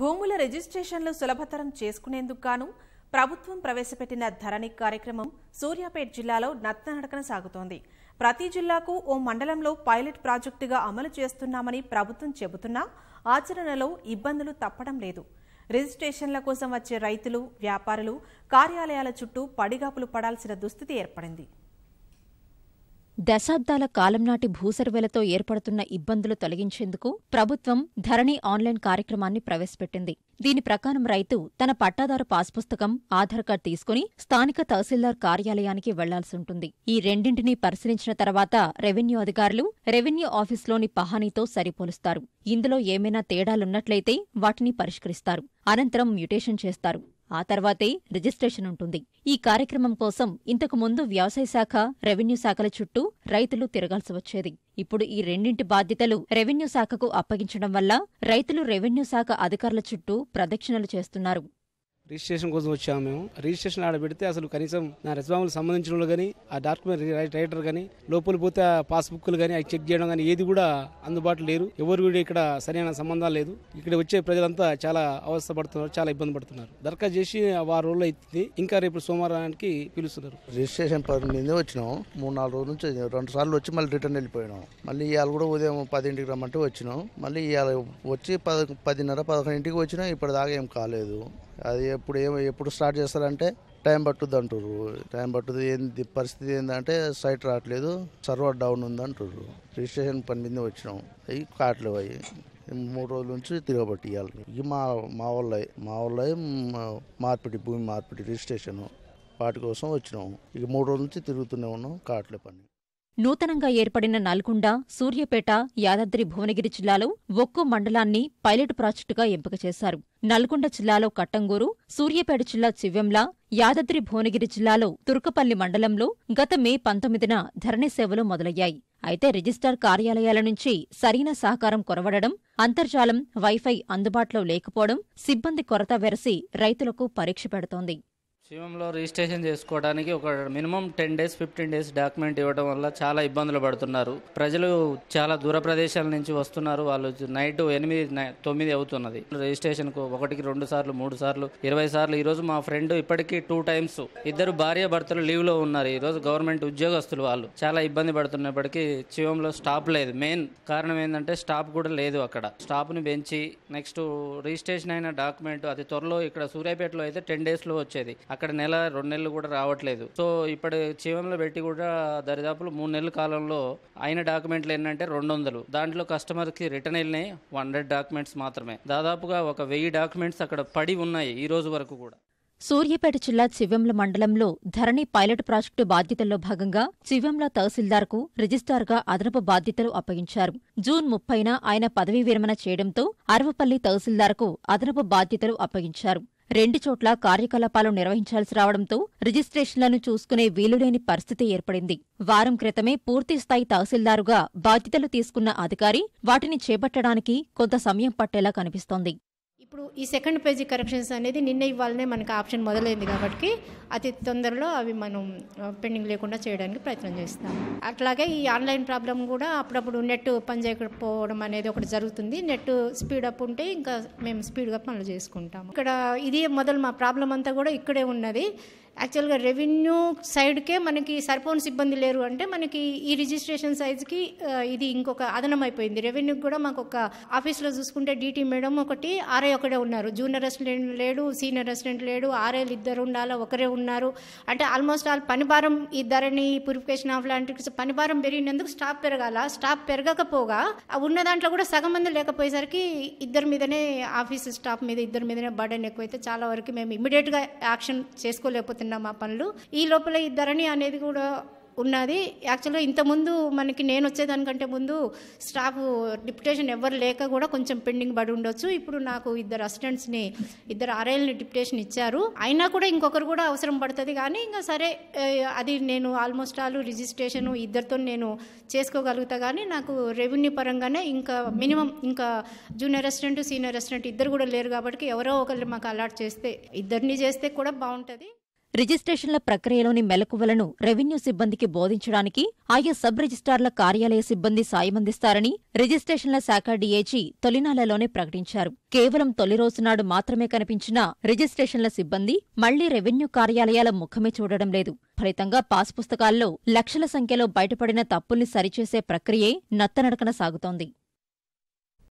భూముల రిజిస్ట్రేషన్లు సులభతరం చేసుకునేందుకు గాను ప్రభుత్వం ప్రవేశపెట్టిన ధరణి కార్యక్రమం సూర్యాపేట జిల్లాలో నత్తనడకన సాగుతోంది ప్రతి జిల్లాకు ఓ మండలంలో పైలట్ ప్రాజెక్టుగా అమలు చేస్తున్నామని ప్రభుత్వం చెబుతున్నా ఆచరణలో ఇబ్బందులు తప్పడం లేదు రిజిస్ట్రేషన్ల కోసం వచ్చే రైతులు వ్యాపారులు కార్యాలయాల చుట్టూ పడిగాపులు పడాల్సిన దుస్థితి ఏర్పడింది దశాబ్దాల కాలం నాటి భూసర్వేలతో ఏర్పడుతున్న ఇబ్బందులు తొలగించేందుకు ప్రభుత్వం ధరణి ఆన్లైన్ కార్యక్రమాన్ని ప్రవేశపెట్టింది దీని ప్రకారం రైతు తన పట్టాదారు పాస్ పుస్తకం ఆధార్ కార్డు తీసుకుని స్థానిక తహసీల్దార్ కార్యాలయానికి వెళ్లాల్సి ఉంటుంది ఈ రెండింటినీ పరిశీలించిన తర్వాత రెవెన్యూ అధికారులు రెవెన్యూ ఆఫీసులోని పహానీతో సరిపోలుస్తారు ఇందులో ఏమైనా తేడాలున్నట్లయితే వాటిని పరిష్కరిస్తారు అనంతరం మ్యుటేషన్ చేస్తారు ఆ తర్వాతే రిజిస్ట్రేషన్ ఉంటుంది ఈ కార్యక్రమం కోసం ఇంతకు ముందు వ్యవసాయ శాఖ రెవెన్యూ శాఖల చుట్టూ రైతులు తిరగాల్సి వచ్చేది ఇప్పుడు ఈ రెండింటి బాధ్యతలు రెవెన్యూ శాఖకు అప్పగించడం వల్ల రైతులు రెవెన్యూ శాఖ అధికారుల చుట్టూ ప్రదక్షిణలు చేస్తున్నారు రిజిస్ట్రేషన్ కోసం వచ్చాము మేము రిజిస్ట్రేషన్ ఆడ పెడితే అసలు కనీసం నా రెస్బాములకు సంబంధించిన వాళ్ళు కానీ ఆ డాక్యుమెంట్ రైటర్ కానీ లోపల పోతే ఆ పాస్బుక్లు కానీ అవి చెక్ చేయడం కానీ ఏది కూడా అందుబాటులో లేరు ఎవరు కూడా ఇక్కడ సరైన సంబంధం లేదు ఇక్కడ వచ్చే ప్రజలంతా చాలా అవస్థ పడుతున్నారు చాలా ఇబ్బంది పడుతున్నారు దరఖాస్తు చేసి ఆ రోజులు అవుతుంది ఇంకా రేపు సోమవారానికి పిలుస్తున్నారు రిజిస్ట్రేషన్ పని మీద వచ్చినాం మూడు నాలుగు రోజుల నుంచి రెండు సార్లు వచ్చి మళ్ళీ రిటర్న్ వెళ్ళిపోయినాం మళ్ళీ ఇవాళ కూడా ఉదయం పదింటికి రమ్మంటే వచ్చినాం మళ్ళీ ఇవాళ వచ్చి పది పదిన్నర పదకొండింటికి వచ్చినా ఇప్పటిదాకా ఏం కాలేదు అది ఎప్పుడు ఏమో ఎప్పుడు స్టార్ట్ చేస్తారంటే టైం పట్టుద్ది అంటారు టైం పట్టుద్ది ఏంది పరిస్థితి ఏంటంటే సైట్ రావట్లేదు సర్వర్ డౌన్ ఉంది అంటారు రిజిస్ట్రేషన్ పని మీద వచ్చినాం అవి కావట్లేవు అవి మూడు రోజుల నుంచి తిరగబట్టి ఇవ్వాలి ఇవి మా మా వాళ్ళ మా వాళ్ళ మార్పిడి భూమి మార్పిడి రిజిస్ట్రేషన్ వాటి కోసం వచ్చినాము ఇక మూడు రోజుల నుంచి తిరుగుతూనే ఉన్నాం కావట్లే పని నూతనంగా ఏర్పడిన నల్గొండ సూర్యపేట యాదాద్రి భువనగిరి జిల్లాలో ఒక్కో మండలాన్ని పైలట్ ప్రాజెక్టుగా ఎంపిక చేశారు నల్గొండ జిల్లాలో కట్టంగూరు సూర్యపేట జిల్లా చివ్వెంల యాదాద్రి భువనగిరి జిల్లాలో తుర్కపల్లి మండలంలో గత మే పంతొమ్మిదిన ధరణి సేవలు మొదలయ్యాయి అయితే రిజిస్టార్ కార్యాలయాల నుంచి సరైన సహకారం కొరవడడం అంతర్జాలం వైఫై అందుబాటులో లేకపోవడం సిబ్బంది కొరత వెరసి రైతులకు పరీక్ష పెడుతోంది సీమంలో రిజిస్ట్రేషన్ చేసుకోవడానికి ఒక minimum ten days fifteen days document ఇవ్వడం వల్ల చాలా ఇబ్బందులు పడుతున్నారు ప్రజలు చాలా దూర ప్రదేశాల నుంచి వస్తున్నారు వాళ్ళు నైట్ ఎనిమిది తొమ్మిది అవుతున్నది రిజిస్ట్రేషన్కు ఒకటికి రెండు సార్లు మూడు సార్లు ఇరవై సార్లు ఈరోజు మా ఫ్రెండ్ ఇప్పటికీ టూ టైమ్స్ ఇద్దరు భార్య భర్తలు లీవ్లో ఉన్నారు ఈరోజు గవర్నమెంట్ ఉద్యోగస్తులు వాళ్ళు చాలా ఇబ్బంది పడుతున్నప్పటికీ చీమంలో స్టాప్ లేదు మెయిన్ కారణం ఏంటంటే స్టాప్ కూడా లేదు అక్కడ స్టాప్ని పెంచి నెక్స్ట్ రిజిస్ట్రేషన్ అయిన డాక్యుమెంట్ అది త్వరలో ఇక్కడ సూర్యాపేటలో అయితే టెన్ డేస్లో వచ్చేది అక్కడ నెల రెండు నెలలు కూడా రావట్లేదు సో ఇప్పుడు చీమంలో పెట్టి కూడా దరిదాపులు మూడు నెలల కాలంలో అయిన డాక్యుమెంట్లు ఏంటంటే రెండు వందలు దాంట్లో కస్టమర్కి రిటర్న్ వెళ్ళినాయి హండ్రెడ్ డాక్యుమెంట్స్ మాత్రమే దాదాపుగా ఒక వెయ్యి డాక్యుమెంట్స్ అక్కడ పడి ఉన్నాయి ఈ రోజు వరకు కూడా సూర్యాపేట జిల్లా చివెంల మండలంలో ధరణి పైలట్ ప్రాజెక్టు బాధ్యతల్లో భాగంగా చివెంల తహసీల్దార్కు రిజిస్టార్గా అదనపు బాధ్యతలు అప్పగించారు జూన్ ముప్పైన ఆయన పదవీ విరమణ చేయడంతో అరవపల్లి తహసీల్దార్కు అదనపు బాధ్యతలు అప్పగించారు రెండు చోట్ల కార్యకలాపాలు నిర్వహించాల్సి రావడంతో రిజిస్ట్రేషన్లను చూసుకునే వీలులేని పరిస్థితి ఏర్పడింది వారం క్రితమే పూర్తిస్థాయి తహసీల్దారుగా బాధ్యతలు తీసుకున్న అధికారి వాటిని చేపట్టడానికి కొంత సమయం పట్టేలా కనిపిస్తోంది ఇప్పుడు ఈ సెకండ్ పేజీ కరెక్షన్స్ అనేది నిన్న ఇవ్వాలనే మనకు ఆప్షన్ మొదలైంది కాబట్టి అతి తొందరలో అవి మనం పెండింగ్ లేకుండా చేయడానికి ప్రయత్నం చేస్తాం అట్లాగే ఈ ఆన్లైన్ ప్రాబ్లం కూడా అప్పుడప్పుడు నెట్ పనిచేయకపోవడం అనేది ఒకటి జరుగుతుంది నెట్ స్పీడ్ అప్ ఉంటే ఇంకా మేము స్పీడ్గా పనులు చేసుకుంటాం ఇక్కడ ఇది మొదలు మా ప్రాబ్లం అంతా కూడా ఇక్కడే ఉన్నది యాక్చువల్గా రెవెన్యూ సైడ్కే మనకి సరిపోని సిబ్బంది లేరు అంటే మనకి ఈ రిజిస్ట్రేషన్ సైజ్కి ఇది ఇంకొక అదనం అయిపోయింది రెవెన్యూకి కూడా మాకు ఒక ఆఫీస్లో చూసుకుంటే డీటీ మేడం ఒకటి ఆర్ఐ ఒకటే ఉన్నారు జూనియర్ అసిస్టెంట్ లేడు సీనియర్ అసిస్టెంట్ లేడు ఆర్ఐలు ఇద్దరు ఉండాలా ఒకరే ఉన్నారు అంటే ఆల్మోస్ట్ ఆల్ పనిభారం ఈ ధరని ప్యూరిఫికేషన్ ఆఫ్ లాంటి పనిభారం పెరిగినందుకు స్టాఫ్ పెరగాల స్టాఫ్ పెరగకపోగా ఉన్న దాంట్లో కూడా సగం మంది లేకపోయేసరికి ఇద్దరి మీదనే ఆఫీస్ స్టాఫ్ మీద ఇద్దరి మీదనే బర్డెన్ ఎక్కువైతే చాలా వరకు మేము ఇమీడియట్గా యాక్షన్ చేసుకోలేకపోతున్నాం చేస్తున్నాం మా పనులు ఈ లోపల ఈ ధరణి అనేది కూడా ఉన్నది యాక్చువల్గా ఇంతకుముందు మనకి నేను వచ్చేదానికంటే ముందు స్టాఫ్ డిప్యుటేషన్ ఎవరు లేక కూడా కొంచెం పెండింగ్ పడి ఉండొచ్చు ఇప్పుడు నాకు ఇద్దరు అసిస్టెంట్స్ని ఇద్దరు ఆర్ఐల్ని డిప్యుటేషన్ ఇచ్చారు అయినా కూడా ఇంకొకరు కూడా అవసరం పడుతుంది కానీ ఇంకా సరే అది నేను ఆల్మోస్ట్ ఆల్ రిజిస్ట్రేషన్ ఇద్దరితో నేను చేసుకోగలుగుతా కానీ నాకు రెవెన్యూ పరంగానే ఇంకా మినిమం ఇంకా జూనియర్ అసిస్టెంట్ సీనియర్ అసిస్టెంట్ ఇద్దరు కూడా లేరు కాబట్టి ఎవరో ఒకరు మాకు అలాట్ చేస్తే ఇద్దరిని చేస్తే కూడా బాగుంటుంది రిజిస్ట్రేషన్ల ప్రక్రియలోని మెలకువలను రెవెన్యూ సిబ్బందికి బోధించడానికి ఆయా సబ్ రిజిస్టార్ల కార్యాలయ సిబ్బంది సాయమందిస్తారని రిజిస్ట్రేషన్ల శాఖ డీఏజీ తొలినాళ్లలోనే ప్రకటించారు కేవలం తొలి రోజునాడు మాత్రమే కనిపించిన రిజిస్ట్రేషన్ల సిబ్బంది మళ్లీ రెవెన్యూ కార్యాలయాల ముఖమే చూడడం లేదు ఫలితంగా పాస్ పుస్తకాల్లో లక్షల సంఖ్యలో బయటపడిన తప్పుల్ని సరిచేసే ప్రక్రియే నత్తనడకన సాగుతోంది